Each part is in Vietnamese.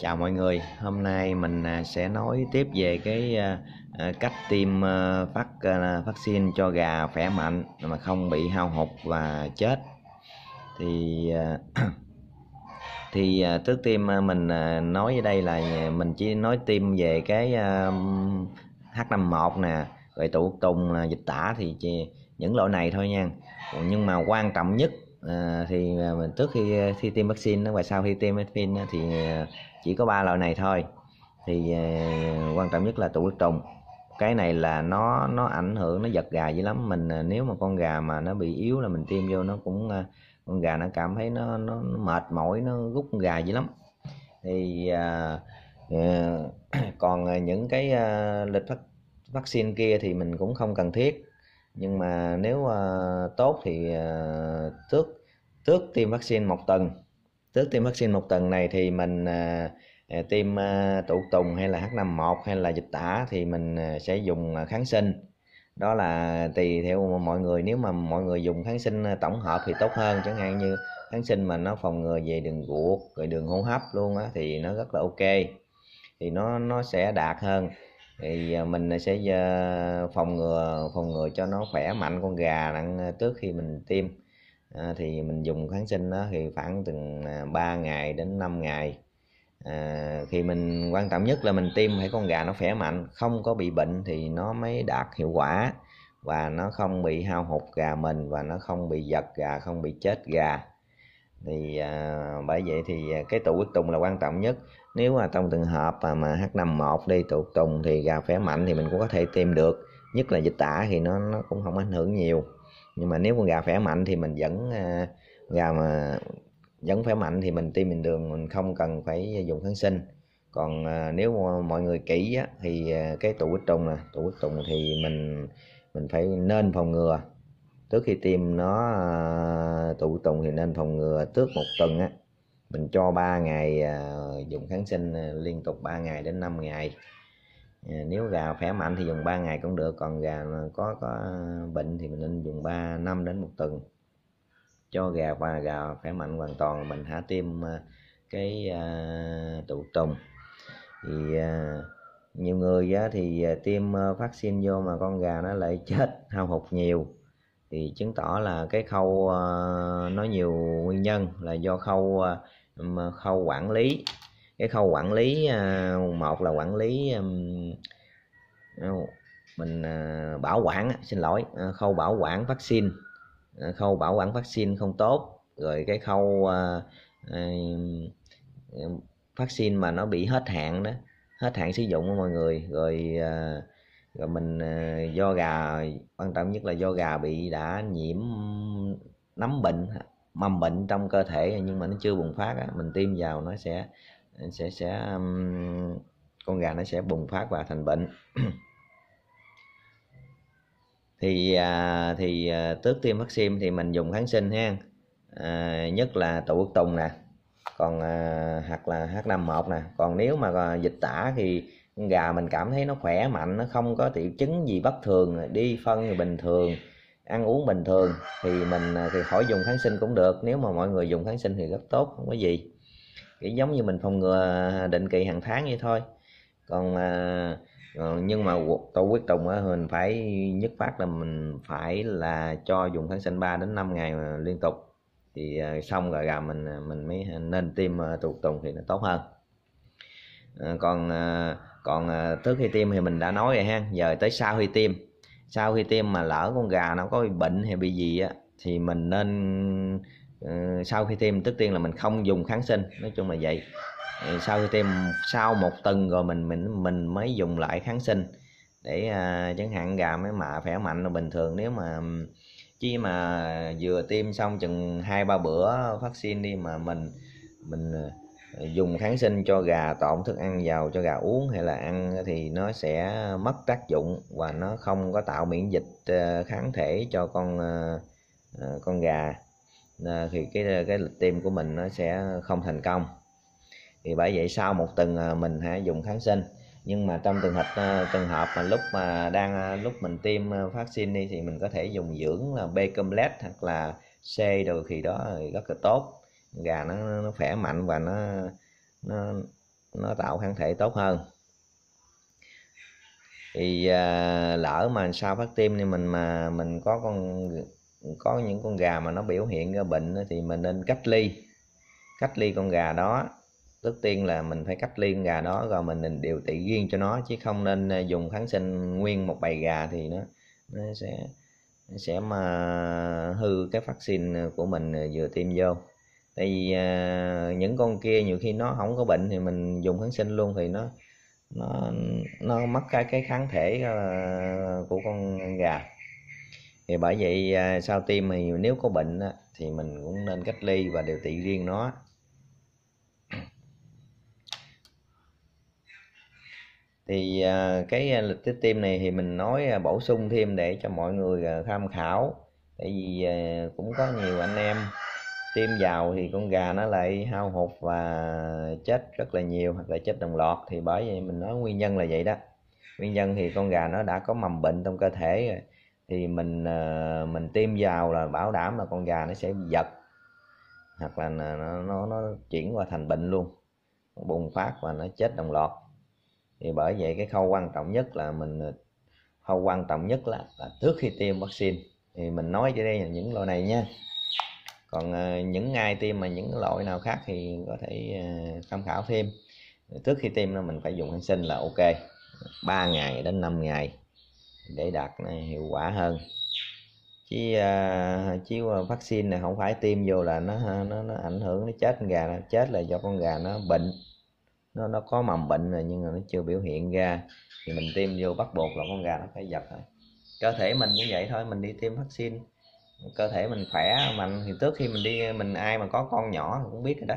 chào mọi người hôm nay mình à, sẽ nói tiếp về cái à, à, cách tiêm phát vaccine cho gà khỏe mạnh mà không bị hao hụt và chết thì thì trước tiêm mình nói ở đây là mình chỉ nói tiêm về cái H51 nè về tụ tùng dịch tả thì những loại này thôi nha nhưng mà quan trọng nhất à, thì à, mình trước khi khi à, tiêm vaccine và sau khi tiêm vaccine thì à, chỉ có ba loại này thôi thì quan trọng nhất là tụ huyết trùng cái này là nó nó ảnh hưởng nó giật gà dữ lắm mình nếu mà con gà mà nó bị yếu là mình tiêm vô nó cũng con gà nó cảm thấy nó nó, nó mệt mỏi nó rút gà dữ lắm thì à, còn những cái à, lịch vắc vaccine kia thì mình cũng không cần thiết nhưng mà nếu à, tốt thì à, trước tước tiêm vaccine một tuần tước tiêm vaccine một tuần này thì mình à, à, tiêm à, tụ tùng hay là H51 hay là dịch tả thì mình à, sẽ dùng kháng sinh đó là tùy theo mọi người nếu mà mọi người dùng kháng sinh tổng hợp thì tốt hơn chẳng hạn như kháng sinh mà nó phòng ngừa về đường ruột rồi đường hô hấp luôn á thì nó rất là ok thì nó nó sẽ đạt hơn thì mình sẽ phòng ngừa phòng ngừa cho nó khỏe mạnh con gà đặng trước khi mình tiêm à, thì mình dùng kháng sinh đó thì khoảng từng 3 à, ngày đến 5 ngày à, thì mình quan trọng nhất là mình tiêm phải con gà nó khỏe mạnh không có bị bệnh thì nó mới đạt hiệu quả và nó không bị hao hụt gà mình và nó không bị giật gà không bị chết gà thì à, bởi vậy thì cái tụ huyết tùng là quan trọng nhất nếu mà trong trường hợp mà, mà H51 đi tụ tùng thì gà khỏe mạnh thì mình cũng có thể tiêm được nhất là dịch tả thì nó nó cũng không ảnh hưởng nhiều nhưng mà nếu con gà khỏe mạnh thì mình vẫn à, gà mà vẫn khỏe mạnh thì mình tiêm bình thường mình không cần phải dùng kháng sinh còn à, nếu mọi người kỹ á, thì à, cái tụ huyết trùng nè tụ huyết trùng thì mình mình phải nên phòng ngừa trước khi tiêm nó tụ huyết trùng thì nên phòng ngừa trước một tuần á mình cho 3 ngày dùng kháng sinh liên tục 3 ngày đến 5 ngày Dạ, nếu gà khỏe mạnh thì dùng 3 ngày cũng được còn gà có có bệnh thì mình nên dùng 3 năm đến một tuần cho gà và gà khỏe mạnh hoàn toàn mình thả tiêm à, cái à, tụ tùng thì à, nhiều người á, thì à, tiêm à, vaccine vô mà con gà nó lại chết hao hụt nhiều thì chứng tỏ là cái khâu nó nhiều nguyên nhân là do khâu khâu quản lý cái khâu quản lý à, một là quản lý mình à, bảo quản xin lỗi à, khâu bảo quản vaccine khâu bảo quản vaccine không tốt rồi cái khâu vaccine mà nó bị hết hạn đó hết hạn sử dụng của mọi người rồi rồi mình do gà quan trọng nhất là do gà bị đã nhiễm nấm bệnh mầm bệnh trong cơ thể nhưng mà nó chưa bùng phát mình tiêm vào nó sẽ sẽ sẽ um, con gà nó sẽ bùng phát và thành bệnh thì à, thì à, tước tiêm vaccine thì mình dùng kháng sinh ha à, nhất là tụ quốc tùng nè còn à, hoặc là H51 nè còn nếu mà à, dịch tả thì con gà mình cảm thấy nó khỏe mạnh nó không có triệu chứng gì bất thường đi phân thì bình thường ăn uống bình thường thì mình à, thì khỏi dùng kháng sinh cũng được nếu mà mọi người dùng kháng sinh thì rất tốt không có gì cái giống như mình phòng ngừa định kỳ hàng tháng vậy thôi còn mà nhưng mà tôi quyết tùng mình phải nhất phát là mình phải là cho dùng kháng sinh 3 đến 5 ngày liên tục thì à, xong rồi gà mình à, mình mới nên tiêm à, tụ tùng thì nó tốt hơn còn còn trước khi tiêm thì mình đã nói rồi ha giờ tới sau khi tiêm sau khi tiêm mà lỡ con gà nó có bị bệnh hay bị gì á thì mình nên sau khi tiêm tức tiên là mình không dùng kháng sinh nói chung là vậy sau khi tiêm sau một tuần rồi mình mình mình mới dùng lại kháng sinh để à, chẳng hạn gà mới mạ khỏe mạnh là bình thường nếu mà chứ mà vừa tiêm xong chừng hai ba bữa vaccine đi mà mình mình à, dùng kháng sinh cho gà tộn thức ăn vào cho gà uống hay là ăn thì nó sẽ mất tác dụng và nó không có tạo miễn dịch à, kháng thể cho con à, con gà Ờ, thì cái cái lịch tiêm của mình nó sẽ không thành công thì bởi vậy sau một tuần ờ, mình hãy dùng kháng sinh nhưng mà trong trường hợp ờ, trường hợp mà lúc mà đang lúc mình tiêm vaccine đi thì mình có thể dùng dưỡng là b complex hoặc là c đồ thì đó rất là tốt gà nó nó khỏe mạnh và nó nó nó tạo kháng thể tốt hơn thì à, lỡ mà sau phát tiêm thì mình mà mình có con có những con gà mà nó biểu hiện ra bệnh thì mình nên cách ly cách ly con gà đó trước tiên là mình phải cách ly con gà đó rồi mình nên điều trị riêng cho nó chứ không nên à, dùng kháng sinh nguyên một bầy gà thì nó nó sẽ sẽ mà hư cái vaccine của mình à, vừa tiêm vô tại vì à, những con kia nhiều khi nó không có bệnh thì mình dùng kháng sinh luôn thì nó nó nó mất cái cái kháng thể à, của con gà thì bởi vậy à, sau tiêm thì nếu có bệnh thì mình cũng nên cách ly và điều trị riêng nó thì à, cái à, lịch tiết tiêm này thì mình nói bổ sung thêm để cho mọi người tham khảo tại vì cũng có nhiều anh em tiêm vào thì con gà nó lại hao hụt và chết rất là nhiều hoặc là chết đồng loạt thì bởi vậy mình nói nguyên nhân là vậy đó nguyên nhân thì con gà nó đã có mầm bệnh trong cơ thể rồi thì mình ờ, mình tiêm vào là bảo đảm là con gà nó sẽ giật hoặc là nó nó, nó chuyển qua thành bệnh luôn bùng phát và nó chết đồng loạt thì bởi vậy cái khâu quan trọng nhất là mình ờ, khâu quan trọng nhất là, là trước khi tiêm vaccine thì mình nói cho đây là những loại này nha còn ờ, những ai tiêm mà những loại nào khác thì có thể tham khảo thêm trước khi tiêm là mình phải dùng kháng sinh là ok 3 ngày đến 5 ngày để đạt hiệu quả hơn chứ uh, chứ vaccine này không phải tiêm vô là nó nó, nó ảnh hưởng nó chết gà nó chết là do con gà nó bệnh nó nó có mầm bệnh rồi nhưng mà nó chưa biểu hiện ra thì mình tiêm vô bắt buộc là con gà nó phải giật thôi cơ thể mình cũng vậy thôi mình đi tiêm vaccine cơ thể mình khỏe mạnh thì trước khi mình đi mình ai mà có con nhỏ cũng biết rồi đó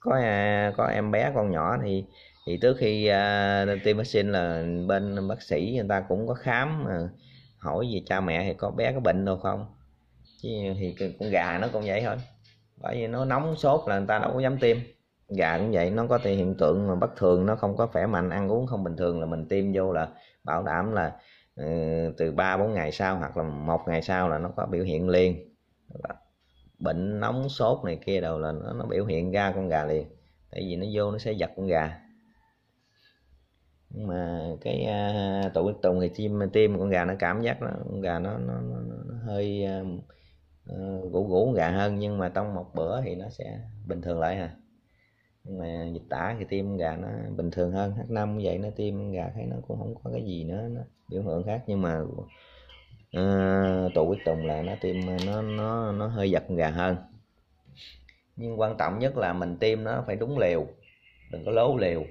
có à, có em bé con nhỏ thì thì trước khi à, tiêm vaccine là bên bác sĩ người ta cũng có khám à, hỏi về cha mẹ thì có bé có bệnh đâu không chứ thì con gà nó cũng vậy thôi bởi vì nó nóng sốt là người ta đâu có dám tiêm gà cũng vậy nó có thể hiện tượng mà bất thường nó không có khỏe mạnh ăn uống không bình thường là mình tiêm vô là bảo đảm là ừ, từ ba bốn ngày sau hoặc là một ngày sau là nó có biểu hiện liền bệnh nóng sốt này kia đầu là nó, nó biểu hiện ra con gà liền tại vì nó vô nó sẽ giật con gà mà cái uh, tổ bích tùng thì chim tim con gà nó cảm giác nó con gà nó nó, nó, nó hơi uh, gũ gũ con gà hơn nhưng mà trong một bữa thì nó sẽ bình thường lại à nhưng mà dịch tả thì tim gà nó bình thường hơn h 5 vậy nó tim gà thấy nó cũng không có cái gì nữa nó biểu hiện khác nhưng mà uh, ờ, tụ quyết tùng là nó tim nó nó nó hơi giật gà hơn nhưng quan trọng nhất là mình tiêm nó phải đúng liều đừng có lố liều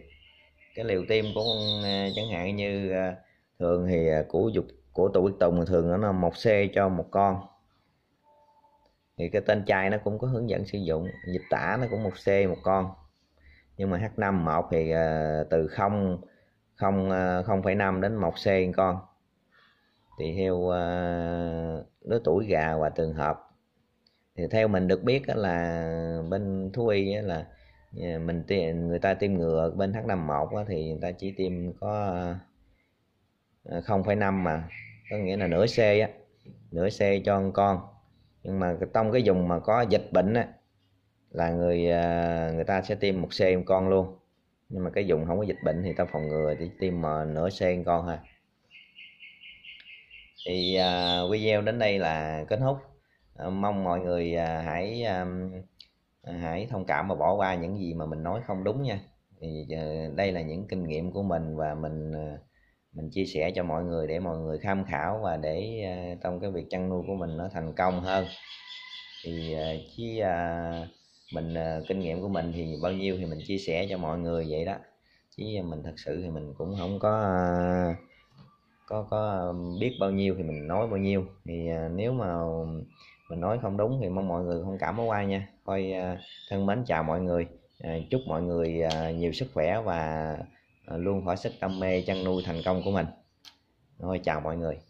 cái liều tiêm của con à, chẳng hạn như à, thường thì à, của dục của tuổi tùng thường nó là một c cho một con thì cái tên chai nó cũng có hướng dẫn sử dụng dịch tả nó cũng một c một con nhưng mà h một thì từ không không không 0 năm đến một c con thì theo lứa tuổi gà và trường hợp thì theo mình được biết là bên thú y là Dạ, mình tiêm người ta tiêm ngừa bên H51 thì người ta chỉ tiêm có 0,5 ờ, mà có nghĩa là nửa C á nửa C cho con, con nhưng mà trong cái dùng mà có dịch bệnh á là người ờ, người ta sẽ tiêm một C một con luôn nhưng mà cái dùng không có dịch bệnh thì ta phòng ngừa thì tiêm mà ờ, nửa C một con ha thì uh, video đến đây là kết thúc uh, mong mọi người uh, hãy uh, Ờ, hãy thông cảm và bỏ qua những gì mà mình nói không đúng nha thì ờ, đây là những kinh nghiệm của mình và mình ờ, mình chia sẻ cho mọi người để mọi người tham khảo và để trong cái việc chăn nuôi của mình nó thành công hơn thì chỉ à, mình kinh nghiệm của mình thì bao nhiêu thì mình chia sẻ cho mọi người vậy đó chứ mình thật sự thì mình cũng không à, có có có biết bao nhiêu thì mình nói bao nhiêu thì nếu mà mình nói không đúng thì mong mọi người không cảm với ai nha thôi à, thân mến chào mọi người à, chúc mọi người à, nhiều sức khỏe và luôn khỏi sức đam mê chăn nuôi thành công của mình thôi chào mọi người